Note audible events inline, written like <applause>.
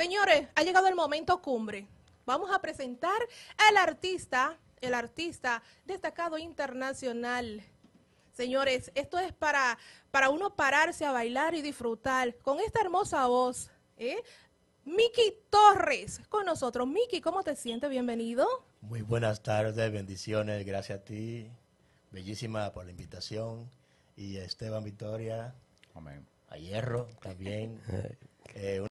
Señores, ha llegado el momento cumbre. Vamos a presentar al artista, el artista destacado internacional. Señores, esto es para, para uno pararse a bailar y disfrutar con esta hermosa voz. ¿eh? Miki Torres con nosotros. Miki, ¿cómo te sientes? Bienvenido. Muy buenas tardes, bendiciones, gracias a ti. Bellísima por la invitación. Y Esteban Victoria. A Hierro también. <laughs> Eh,